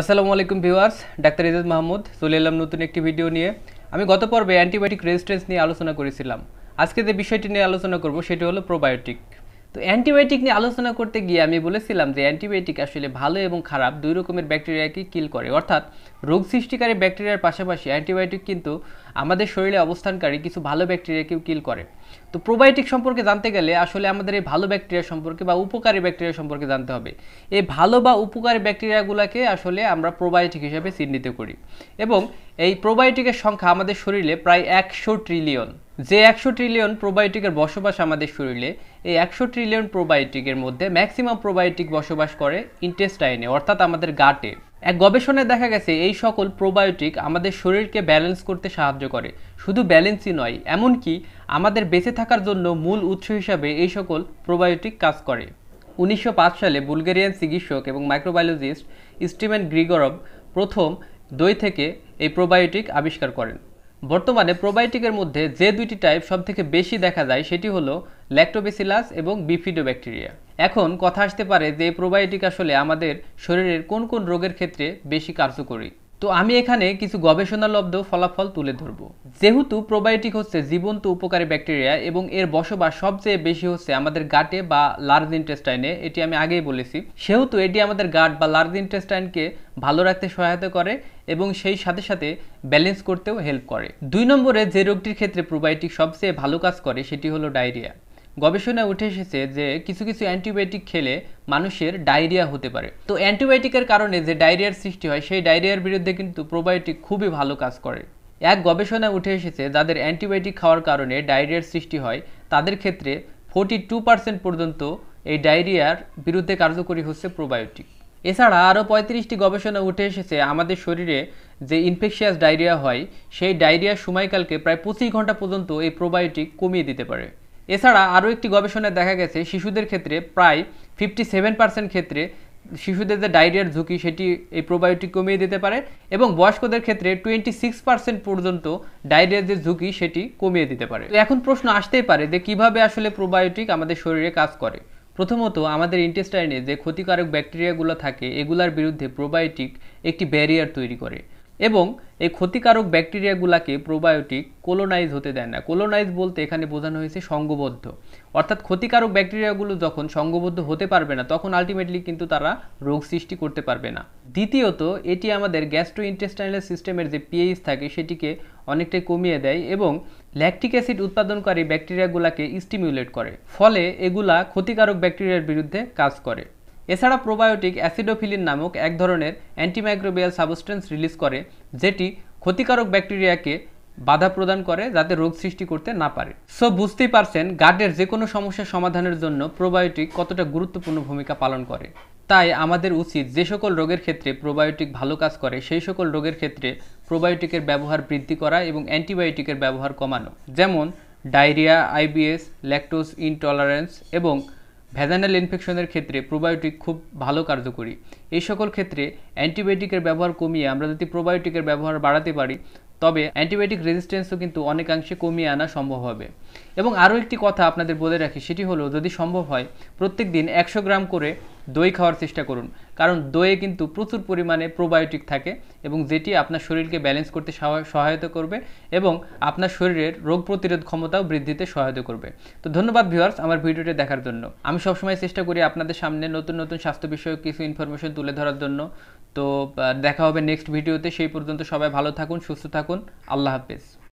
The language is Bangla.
আসসালামু আলাইকুম ভিউয়ার্স ডাক্তার ইজাদ মাহমুদ চলে এলাম নতুন একটি ভিডিও নিয়ে আমি গত পর্বে অ্যান্টিবায়োটিক রেজিস্ট্যান্স নিয়ে আলোচনা করেছিলাম আজকে যে বিষয়টি নিয়ে আলোচনা করব সেটি হলো প্রোবায়োটিক তো অ্যান্টিবায়োটিক নিয়ে আলোচনা করতে গিয়ে আমি বলেছিলাম যে অ্যান্টিবায়োটিক আসলে ভালো এবং খারাপ দুই রকমের ব্যাকটেরিয়াকে কিল করে অর্থাৎ রোগ সৃষ্টিকারী ব্যাকটেরিয়ার পাশাপাশি অ্যান্টিবায়োটিক কিন্তু আমাদের শরীরে অবস্থানকারী কিছু ভালো ব্যাকটেরিয়াকেও কিল করে তো প্রোবায়োটিক সম্পর্কে জানতে গেলে আসলে আমাদের এই ভালো ব্যাকটেরিয়া সম্পর্কে বা উপকারী ব্যাকটেরিয়া সম্পর্কে জানতে হবে এই ভালো বা উপকারী ব্যাকটেরিয়াগুলোকে আসলে আমরা প্রোবায়োটিক হিসেবে চিহ্নিত করি এবং এই প্রোবায়োটিকের সংখ্যা আমাদের শরীরে প্রায় একশো ট্রিলিয়ন যে একশো ট্রিলিয়ন প্রোবায়োটিকের বসবাস আমাদের শরীরে এই একশো ট্রিলিয়ন প্রোবায়োটিকের মধ্যে ম্যাক্সিমাম প্রোবায়োটিক বসবাস করে ইন্টেস্টাইনে অর্থাৎ আমাদের গাটে এক গবেষণায় দেখা গেছে এই সকল প্রোবায়োটিক আমাদের শরীরকে ব্যালেন্স করতে সাহায্য করে শুধু ব্যালেন্সই নয় এমনকি আমাদের বেঁচে থাকার জন্য মূল উৎস হিসাবে এই সকল প্রোবায়োটিক কাজ করে উনিশশো সালে বুলগেরিয়ান চিকিৎসক এবং মাইক্রোবায়োলজিস্ট স্টিমেন গ্রিগরব প্রথম দই থেকে এই প্রোবায়োটিক আবিষ্কার করেন বর্তমানে প্রোবায়োটিকের মধ্যে যে দুইটি টাইপ সবথেকে বেশি দেখা যায় সেটি হলো ল্যাক্টোবেসিলাস এবং বিফিডোব্যাকটেরিয়া এখন কথা আসতে পারে যে প্রোবায়োটিক আসলে আমাদের শরীরের কোন কোন রোগের ক্ষেত্রে বেশি কার্যকরী তো আমি এখানে কিছু গবেষণালব্ধ ফলাফল তুলে ধরব যেহেতু প্রোবায়োটিক হচ্ছে জীবন্ত উপকারী ব্যাকটেরিয়া এবং এর বসবাস সবচেয়ে বেশি হচ্ছে আমাদের গাটে বা লার্জ ইন্টেস্টাইনে এটি আমি আগেই বলেছি সেহেতু এটি আমাদের গাট বা লার্জ ইন্টেস্টাইনকে ভালো রাখতে সহায়তা করে এবং সেই সাথে সাথে ব্যালেন্স করতেও হেল্প করে দুই নম্বরে যে রোগটির ক্ষেত্রে প্রোবায়োটিক সবচেয়ে ভালো কাজ করে সেটি হলো ডায়রিয়া গবেষণায় উঠে এসেছে যে কিছু কিছু অ্যান্টিবায়োটিক খেলে মানুষের ডায়রিয়া হতে পারে তো অ্যান্টিবায়োটিকের কারণে যে ডায়রিয়ার সৃষ্টি হয় সেই ডায়রিয়ার বিরুদ্ধে কিন্তু প্রোবায়োটিক খুবই ভালো কাজ করে এক গবেষণায় উঠে এসেছে যাদের অ্যান্টিবায়োটিক খাওয়ার কারণে ডায়রিয়ার সৃষ্টি হয় তাদের ক্ষেত্রে ফোর্টি টু পার্সেন্ট পর্যন্ত এই ডায়রিয়ার বিরুদ্ধে কার্যকরী হচ্ছে প্রোবায়োটিক এছাড়া আরও পঁয়ত্রিশটি গবেষণা উঠে এসেছে আমাদের শরীরে যে ইনফেকশিয়াস ডায়রিয়া হয় সেই ডায়রিয়ার সময়কালকে প্রায় পঁচিশ ঘন্টা পর্যন্ত এই প্রোবায়োটিক কমিয়ে দিতে পারে এছাড়া আরও একটি গবেষণায় দেখা গেছে শিশুদের ক্ষেত্রে প্রায় ফিফটি সেভেন পার্সেন্ট ক্ষেত্রে শিশুদের যে ডায়রিয়ার ঝুঁকি সেটি এই প্রোবায়োটিক কমিয়ে দিতে পারে এবং বয়স্কদের ক্ষেত্রে টোয়েন্টি সিক্স পার্সেন্ট পর্যন্ত ডায়রিয়ার যে ঝুঁকি সেটি কমিয়ে দিতে পারে এখন প্রশ্ন আসতেই পারে যে কিভাবে আসলে প্রোবায়োটিক আমাদের শরীরে কাজ করে প্রথমত আমাদের ইন্টেস্টাইনে যে ক্ষতিকারক ব্যাকটেরিয়াগুলো থাকে এগুলার বিরুদ্ধে প্রোবায়োটিক একটি ব্যারিয়ার তৈরি করে এবং এই ক্ষতিকারক ব্যাকটেরিয়াগুলাকে প্রোবায়োটিক কোলোনাইজ হতে দেয় না কোলোনাইজ বলতে এখানে বোঝানো হয়েছে সঙ্গবদ্ধ অর্থাৎ ক্ষতিকারক ব্যাকটেরিয়াগুলো যখন সঙ্গবদ্ধ হতে পারবে না তখন আলটিমেটলি কিন্তু তারা রোগ সৃষ্টি করতে পারবে না দ্বিতীয়ত এটি আমাদের গ্যাস্ট্রো ইন্টেস্টাইনাল সিস্টেমের যে পিএইচ থাকে সেটিকে অনেকটাই কমিয়ে দেয় এবং ল্যাকটিক অ্যাসিড উৎপাদনকারী ব্যাকটেরিয়াগুলাকে স্টিমিউলেট করে ফলে এগুলা ক্ষতিকারক ব্যাকটেরিয়ার বিরুদ্ধে কাজ করে এছাড়া প্রোবায়োটিক অ্যাসিডোফিলিন নামক এক ধরনের অ্যান্টিমাইক্রোবিয়াল সাবস্টেন্স রিলিজ করে যেটি ক্ষতিকারক ব্যাকটেরিয়াকে বাধা প্রদান করে যাতে রোগ সৃষ্টি করতে না পারে সো বুঝতেই পারছেন গার্ডের যে কোনো সমস্যার সমাধানের জন্য প্রোবায়োটিক কতটা গুরুত্বপূর্ণ ভূমিকা পালন করে তাই আমাদের উচিত যে সকল রোগের ক্ষেত্রে প্রোবায়োটিক ভালো কাজ করে সেই সকল রোগের ক্ষেত্রে প্রোবায়োটিকের ব্যবহার বৃদ্ধি করা এবং অ্যান্টিবায়োটিকের ব্যবহার কমানো যেমন ডায়রিয়া আইবিএস ল্যাকটোস ইনটলারেন্স এবং ভ্যাজানাল ইনফেকশনের ক্ষেত্রে প্রোবায়োটিক খুব ভালো কার্যকরী এই সকল ক্ষেত্রে অ্যান্টিবায়োটিকের ব্যবহার কমিয়ে আমরা যদি প্রোবায়োটিকের ব্যবহার বাড়াতে পারি তবে অ্যান্টিবায়োটিক রেজিস্ট্যান্সও কিন্তু অনেকাংশে কমিয়ে আনা সম্ভব হবে এবং আরও একটি কথা আপনাদের বলে রাখি সেটি হলো যদি সম্ভব হয় প্রত্যেক দিন একশো গ্রাম করে দই খাওয়ার চেষ্টা করুন কারণ দইয়ে কিন্তু প্রচুর পরিমাণে প্রোবায়োটিক থাকে এবং যেটি আপনার শরীরকে ব্যালেন্স করতে সহায়তা করবে এবং আপনার শরীরের রোগ প্রতিরোধ ক্ষমতাও বৃদ্ধিতে সহায়তা করবে তো ধন্যবাদ ভিওয়ার্স আমার ভিডিওটি দেখার জন্য আমি সবসময় চেষ্টা করি আপনাদের সামনে নতুন নতুন স্বাস্থ্য বিষয়ক কিছু ইনফরমেশন তুলে ধরার জন্য তো দেখা হবে নেক্সট ভিডিওতে সেই পর্যন্ত সবাই ভালো থাকুন সুস্থ থাকুন আল্লাহ হাফেজ